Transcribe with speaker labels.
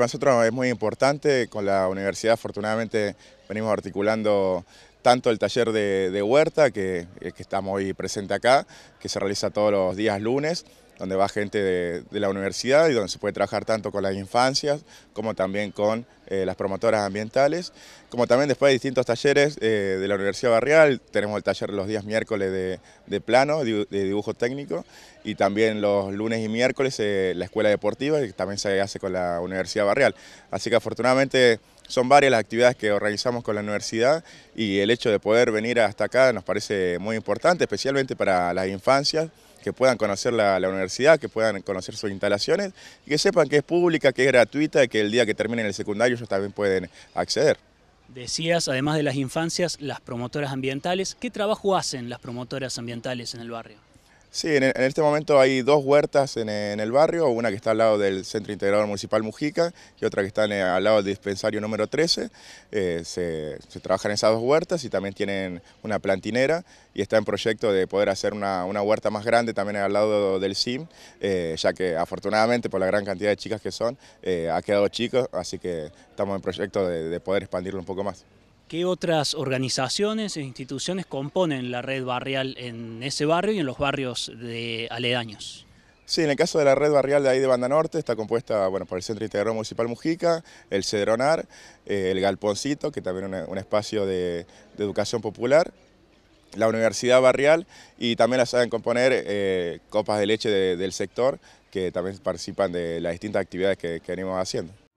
Speaker 1: Para nosotros es muy importante, con la universidad afortunadamente venimos articulando tanto el taller de, huerta, que, eh, que estamos hoy presente acá, que se realiza todos los días lunes, donde va gente de, la universidad y donde se puede trabajar tanto con las infancias como también con eh, las promotoras ambientales, como también después de distintos talleres eh, de la Universidad Barrial, tenemos el taller los días miércoles de, plano, de, dibujo técnico, y también los lunes y miércoles eh, la escuela deportiva, que también se hace con la Universidad Barrial. Así que afortunadamente son varias las actividades que organizamos con la universidad y el hecho de poder venir hasta acá nos parece muy importante, especialmente para las infancias que puedan conocer la, universidad, que puedan conocer sus instalaciones y que sepan que es pública, que es gratuita y que el día que terminen el secundario ellos también pueden acceder.
Speaker 2: Decías, además de las infancias, las promotoras ambientales. ¿Qué trabajo hacen las promotoras ambientales en el barrio?
Speaker 1: Sí, en, este momento hay dos huertas en, el barrio, una que está al lado del Centro Integrador Municipal Mujica y otra que está al lado del dispensario número 13. Eh, se, se, trabajan esas dos huertas y también tienen una plantinera y está en proyecto de poder hacer una, huerta más grande también al lado del CIM, eh, ya que afortunadamente por la gran cantidad de chicas que son, eh, ha quedado chico, así que estamos en proyecto de poder expandirlo un poco más.
Speaker 2: ¿Qué otras organizaciones e instituciones componen la red barrial en ese barrio y en los barrios de
Speaker 1: aledaños? Sí, en el caso de la red barrial de ahí de Banda Norte, está compuesta bueno, por el Centro Integral Municipal Mujica, el Cedronar, eh, el Galponcito, que también es un, espacio de, educación popular, la Universidad Barrial y también la saben componer eh, copas de leche del sector, que también participan de las distintas actividades que venimos haciendo.